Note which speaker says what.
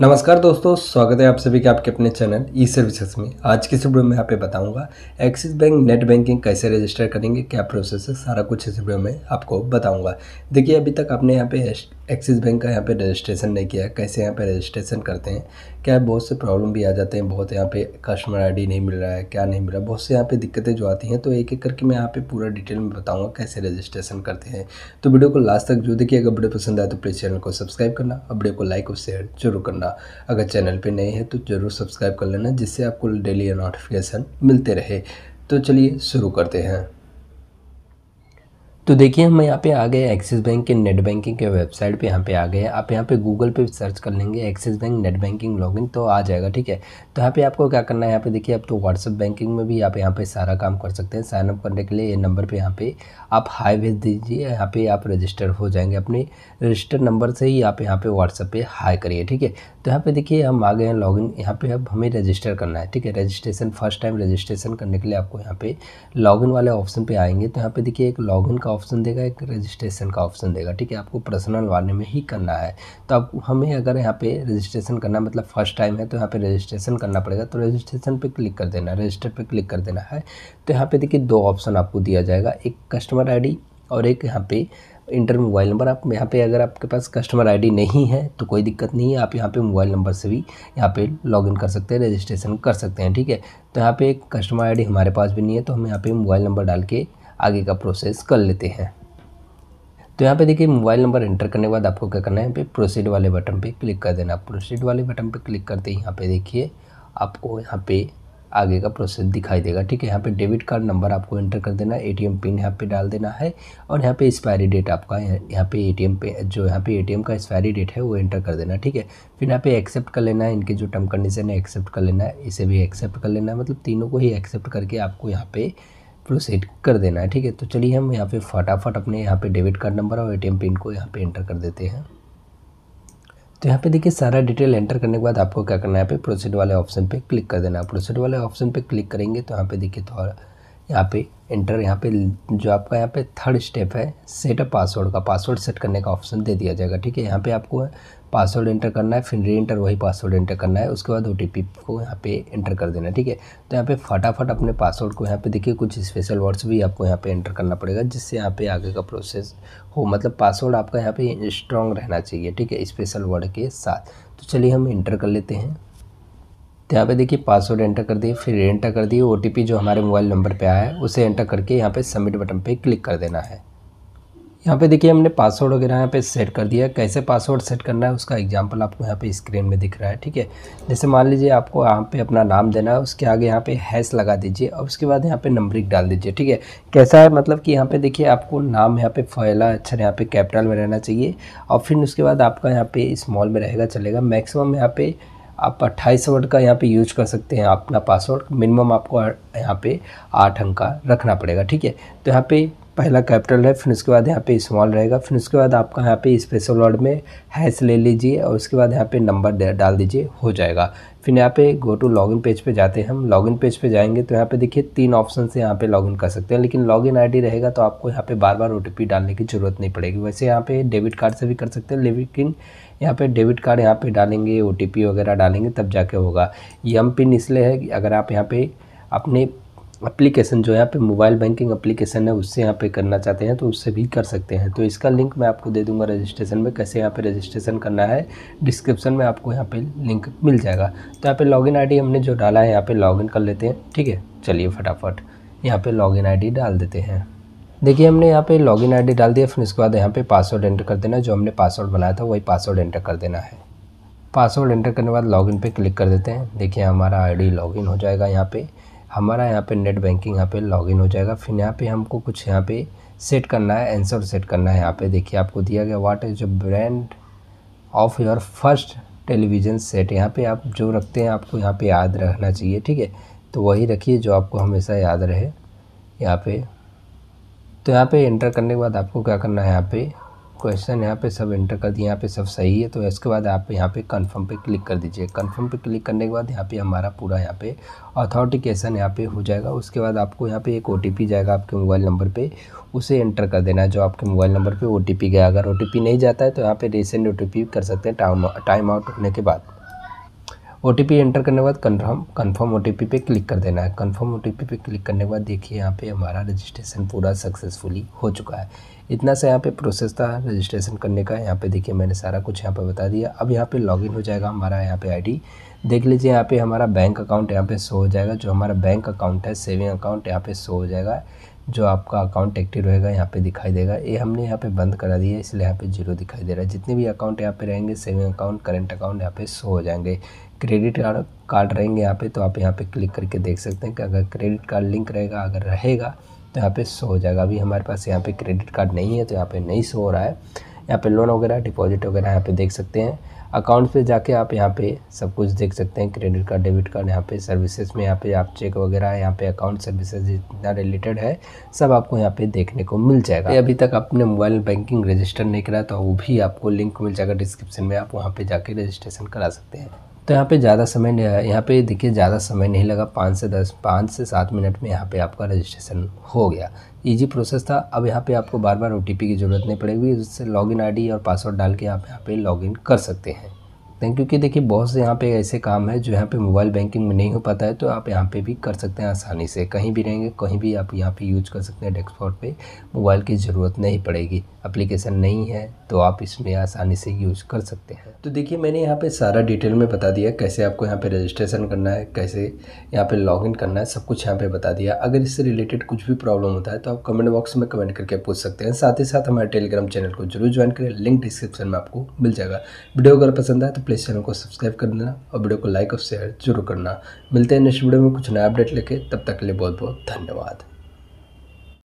Speaker 1: नमस्कार दोस्तों स्वागत है आप सभी के आपके अपने चैनल ई सर्विसेज में आज की इस वीडियो में यहाँ पे बताऊंगा एक्सिस बैंक नेट बैंकिंग कैसे रजिस्टर करेंगे क्या प्रोसेस है सारा कुछ इस वीडियो में आपको बताऊंगा देखिए अभी तक आपने यहाँ पे एक्सिस बैंक का यहाँ पे रजिस्ट्रेशन नहीं किया कैसे यहाँ पे रजिस्ट्रेशन करते हैं क्या बहुत से प्रॉब्लम भी आ जाते हैं बहुत यहाँ पे कस्टमर आईडी नहीं मिल रहा है क्या नहीं मिल रहा है बहुत से यहाँ पे दिक्कतें जो आती हैं तो एक एक करके मैं यहाँ पे पूरा डिटेल में बताऊँगा कैसे रजिस्ट्रेशन करते हैं तो वीडियो को लास्ट तक जो देखिए अगर वीडियो पसंद आए तो प्लीज़ चैनल को सब्सक्राइब करना और वीडियो को लाइक और शेयर जरूर करना अगर चैनल पर नहीं है तो ज़रूर सब्सक्राइब कर लेना जिससे आपको डेली नोटिफिकेशन मिलते रहे तो चलिए शुरू करते हैं तो देखिए हम यहाँ पे आ गए एक्सिस बैंक के नेट बैंकिंग के वेबसाइट पे यहाँ पे आ गए आप यहाँ पे गूगल पे सर्च कर लेंगे Axis bank net banking login तो आ जाएगा ठीक है तो यहाँ पे आपको क्या करना है यहाँ पे देखिए आप तो व्हाट्सअप बैंकिंग में भी आप यहाँ पे सारा काम कर सकते हैं साइनअप करने के लिए ये नंबर पर यहाँ पे आप हाई भेज दीजिए यहाँ पे आप रजिस्टर हो जाएंगे अपने रजिस्टर नंबर से ही आप यहाँ पे व्हाट्सअप पे हाई करिए ठीक है तो यहाँ पे देखिए हम आ गए हैं लॉगिन यहाँ पे अब हमें रजिस्टर करना है ठीक है रजिस्ट्रेशन फर्स्ट टाइम रजिस्ट्रेशन करने के लिए आपको यहाँ पे लॉगिन वाले ऑप्शन पे आएंगे तो यहाँ पे देखिए एक लॉगिन का ऑप्शन देगा एक रजिस्ट्रेशन का ऑप्शन देगा ठीक है आपको पर्सनल वाले में ही करना है तो अब हमें अगर यहाँ पे रजिस्ट्रेशन करना मतलब फर्स्ट टाइम है तो यहाँ पे रजिस्ट्रेशन करना पड़ेगा तो रजिस्ट्रेशन पे क्लिक कर देना रजिस्टर पे क्लिक कर देना है तो यहाँ पे देखिए दो ऑप्शन आपको दिया जाएगा एक कस्टमर आई और एक यहाँ पे इंटर मोबाइल नंबर आप यहाँ पे अगर आपके पास कस्टमर आईडी नहीं है तो कोई दिक्कत नहीं है आप यहाँ पे मोबाइल नंबर से भी यहाँ पे लॉगिन कर सकते हैं रजिस्ट्रेशन कर सकते हैं ठीक है तो यहाँ पे कस्टमर आईडी हमारे पास भी नहीं है तो हम यहाँ पे मोबाइल नंबर डाल के आगे का प्रोसेस कर लेते हैं तो यहाँ पे देखिए मोबाइल नंबर एंटर करने के बाद आपको क्या करना है प्रोसीड वाले बटन पे क्लिक कर देना प्रोसीड वाले बटन पे क्लिक करते ही यहाँ पे देखिए आपको यहाँ पे आगे का प्रोसेस दिखाई देगा ठीक है यहाँ पे डेबिट कार्ड नंबर आपको एंटर कर देना एम पिन यहाँ पे डाल देना है और यहाँ पे एक्सपायरी डेट आपका यहाँ पे एम पे जो यहाँ पे एम का एक्सपायरी डेट है वो एंटर कर देना ठीक है फिर यहाँ पे एक्सेप्ट कर लेना है इनके जो टर्म कंडीशन है एक्सेप्ट कर लेना है इसे भी एक्सेप्ट कर लेना है मतलब तीनों को ही एक्सेप्ट करके आपको यहाँ पे प्रोसीड कर देना है ठीक है तो चलिए हम यहाँ पे फटाफट अपने यहाँ पे डेबिट कार्ड नंबर और एटीएम पिन को यहाँ पे एंटर कर देते हैं तो यहाँ पे देखिए सारा डिटेल एंटर करने के बाद आपको क्या करना है यहाँ पे प्रोसीड वाले ऑप्शन पे क्लिक कर देना है प्रोसीड वाले ऑप्शन पे क्लिक करेंगे तो यहाँ पे देखिए थोड़ा तो यहाँ पे इंटर यहाँ पे जो आपका यहाँ पे थर्ड स्टेप है सेटअप पासवर्ड का पासवर्ड सेट करने का ऑप्शन दे दिया जाएगा ठीक है यहाँ पे आपको पासवर्ड इंटर करना है फिर री इंटर वही पासवर्ड इंटर करना है उसके बाद ओ को यहाँ पे इंटर कर देना ठीक है तो यहाँ पे फटाफट अपने पासवर्ड को यहाँ पे देखिए कुछ स्पेशल वर्ड्स भी आपको यहाँ पे इंटर करना पड़ेगा जिससे यहाँ पे आगे का प्रोसेस हो मतलब पासवर्ड आपका यहाँ पे स्ट्रॉन्ग रहना चाहिए ठीक है स्पेशल वर्ड के साथ तो चलिए हम इंटर कर लेते हैं तो यहाँ पे देखिए पासवर्ड एंटर कर दिए फिर एंटर कर दिए ओ जो हमारे मोबाइल नंबर पे आया है उसे एंटर करके यहाँ पे सबमिट बटन पे क्लिक कर देना है यहाँ पे देखिए हमने पासवर्ड वगैरह यहाँ पे सेट कर दिया कैसे पासवर्ड सेट करना है उसका एग्जांपल आपको यहाँ पे स्क्रीन में दिख रहा है ठीक है जैसे मान लीजिए आपको यहाँ पे अपना नाम देना है उसके आगे यहाँ पे हैश लगा दीजिए और उसके बाद यहाँ पे नंबरिक डाल दीजिए ठीक है कैसा है मतलब कि यहाँ पे देखिए आपको नाम यहाँ पे फैला अच्छा यहाँ पे कैपिटल में रहना चाहिए और फिर उसके बाद आपका यहाँ पे स्मॉल में रहेगा चलेगा मैक्सिमम यहाँ पे आप अट्ठाईस वर्ड का यहाँ पे यूज कर सकते हैं अपना पासवर्ड मिनिमम आपको यहाँ पे आठ अंक का रखना पड़ेगा ठीक है तो यहाँ पे पहला कैपिटल है फिर उसके बाद यहाँ पे स्मॉल रहेगा फिर उसके बाद आपका यहाँ पे स्पेशल वर्ड में हैश ले लीजिए और उसके बाद यहाँ पे नंबर डाल दीजिए हो जाएगा फिर यहाँ पे गो टू लॉगिन पेज पे जाते हैं हम लॉगिन पेज पे जाएंगे तो यहाँ पे देखिए तीन ऑप्शन से यहाँ पे लॉगिन कर सकते हैं लेकिन लॉगिन आईडी रहेगा तो आपको यहाँ पे बार बार ओ डालने की ज़रूरत नहीं पड़ेगी वैसे यहाँ पे डेबिट कार्ड से भी कर सकते हैं लेकिन यहाँ पे डेबिट कार्ड यहाँ पे डालेंगे ओ वगैरह डालेंगे तब जाके होगा एम पिन इसलिए है कि अगर आप यहाँ पे अपने एप्लीकेशन जो यहाँ पे मोबाइल बैंकिंग एप्लीकेशन है उससे यहाँ पे करना चाहते हैं तो उससे भी कर सकते हैं तो इसका लिंक मैं आपको दे दूंगा रजिस्ट्रेशन में कैसे यहाँ पे रजिस्ट्रेशन करना है डिस्क्रिप्शन में आपको यहाँ पे लिंक मिल जाएगा तो यहाँ पे लॉगिन आईडी हमने जो डाला है यहाँ पर लॉग कर लेते हैं ठीक है चलिए फटाफट यहाँ पर लॉग इन डाल देते हैं देखिए हमने यहाँ पर लॉग इन डाल दिया फिर उसके बाद यहाँ पर पासवर्ड एंटर कर देना जो हमने पासवर्ड बनाया था वही पासवर्ड एंटर कर देना है पासवर्ड एंटर करने के बाद लॉगिन पे क्लिक कर देते हैं देखिए हमारा आईडी लॉगिन हो जाएगा यहाँ पे हमारा यहाँ पे नेट बैंकिंग यहाँ पे लॉगिन हो जाएगा फिर यहाँ पे हमको कुछ यहाँ पे सेट करना है आंसर सेट करना है यहाँ पे देखिए आपको दिया गया what is the brand of your first television set यहाँ पे आप जो रखते हैं आपको यहाँ पे याद रखना चाहिए ठीक है तो वही रखिए जो आपको हमेशा याद रहे यहाँ पे तो यहाँ पे एंटर करने के बाद आपको क्या करना है यहाँ पे क्वेश्चन यहाँ पे सब एंटर कर दिए यहाँ पे सब सही है तो इसके बाद आप यहाँ पे कंफर्म पे क्लिक कर दीजिए कंफर्म पे क्लिक करने के बाद यहाँ पे हमारा पूरा यहाँ पे ऑथोटिकेशन यहाँ पे हो जाएगा उसके बाद आपको यहाँ पे एक ओ जाएगा आपके मोबाइल नंबर पर उसे एंटर कर देना है जो आपके मोबाइल नंबर पर ओ गया अगर ओ नहीं जाता है तो यहाँ पर रिसेंट ओ कर सकते हैं टाइम आउट होने के बाद ओ एंटर करने के बाद कन्फर्म कन्फर्म ओ पे क्लिक कर देना है कन्फर्म ओ पे क्लिक करने के बाद देखिए यहाँ पे हमारा रजिस्ट्रेशन पूरा सक्सेसफुली हो चुका है इतना सा यहाँ पे प्रोसेस था रजिस्ट्रेशन करने का यहाँ पे देखिए मैंने सारा कुछ यहाँ पे बता दिया अब यहाँ पे लॉगिन हो जाएगा हमारा यहाँ पे आईडी देख लीजिए यहाँ पे हमारा बैंक अकाउंट यहाँ पे शो हो जाएगा जो हमारा बैंक अकाउंट है सेविंग अकाउंट यहाँ पे शो हो जाएगा जो आपका अकाउंट एक्टिव रहेगा यहाँ पे दिखाई देगा ये हमने यहाँ पे बंद करा दिया है इसलिए यहाँ पे जीरो दिखाई दे रहा है जितने भी अकाउंट यहाँ पे रहेंगे सेविंग अकाउंट करंट अकाउंट यहाँ पे शो हो जाएंगे क्रेडिट कार्ड कार्ड रहेंगे यहाँ पे तो आप यहाँ पे क्लिक करके देख सकते हैं कि अगर क्रेडिट कार्ड लिंक रहेगा अगर रहेगा तो यहाँ पे शो हो जाएगा अभी हमारे पास यहाँ पे क्रेडिट कार्ड नहीं है तो यहाँ पे नहीं शो हो रहा है यहाँ पर लोन वगैरह डिपॉजिट वगैरह यहाँ पर देख सकते हैं अकाउंट पे जाके आप यहाँ पे सब कुछ देख सकते हैं क्रेडिट कार्ड डेबिट कार्ड यहाँ पे सर्विसेज में यहाँ पे आप चेक वगैरह यहाँ पे अकाउंट सर्विसेज जितना रिलेटेड है सब आपको यहाँ पे देखने को मिल जाएगा अभी तक आपने मोबाइल बैंकिंग रजिस्टर नहीं करा तो वो भी आपको लिंक मिल जाएगा डिस्क्रिप्शन में आप वहाँ पर जाके रजिस्ट्रेशन करा सकते हैं तो यहाँ पे ज़्यादा समय नहीं यहाँ पे देखिए ज़्यादा समय नहीं लगा पाँच से दस पाँच से सात मिनट में यहाँ पे आपका रजिस्ट्रेशन हो गया इजी प्रोसेस था अब यहाँ पे आपको बार बार ओ की ज़रूरत नहीं पड़ेगी उससे लॉगिन आईडी और पासवर्ड डाल के आप यहाँ पे लॉगिन कर सकते हैं सकते हैं क्योंकि देखिए बहुत से यहाँ पे ऐसे काम है जो यहाँ पे मोबाइल बैंकिंग में नहीं हो पाता है तो आप यहाँ पे भी कर सकते हैं आसानी से कहीं भी रहेंगे कहीं भी आप यहाँ पे यूज कर सकते हैं डेस्कटॉप पे मोबाइल की ज़रूरत नहीं पड़ेगी अप्लीकेशन नहीं है तो आप इसमें आसानी से यूज कर सकते हैं तो देखिए मैंने यहाँ पर सारा डिटेल में बता दिया कैसे आपको यहाँ पर रजिस्ट्रेशन करना है कैसे यहाँ पर इन करना है सब कुछ यहाँ पर बता दिया अगर इससे रिलेटेड कुछ भी प्रॉब्लम होता है तो आप कमेंट बॉक्स में कमेंट करके पूछ सकते हैं साथ ही साथ हमारे टेलीग्राम चैनल को जरूर ज्वाइन करें लिंक डिस्क्रिप्शन में आपको मिल जाएगा वीडियो अगर पसंद आए तो प्लीज़ चैनल को सब्सक्राइब कर देना और वीडियो को लाइक और शेयर जरूर करना मिलते हैं नेक्स्ट वीडियो में कुछ नया अपडेट लेके तब तक के लिए बहुत बहुत धन्यवाद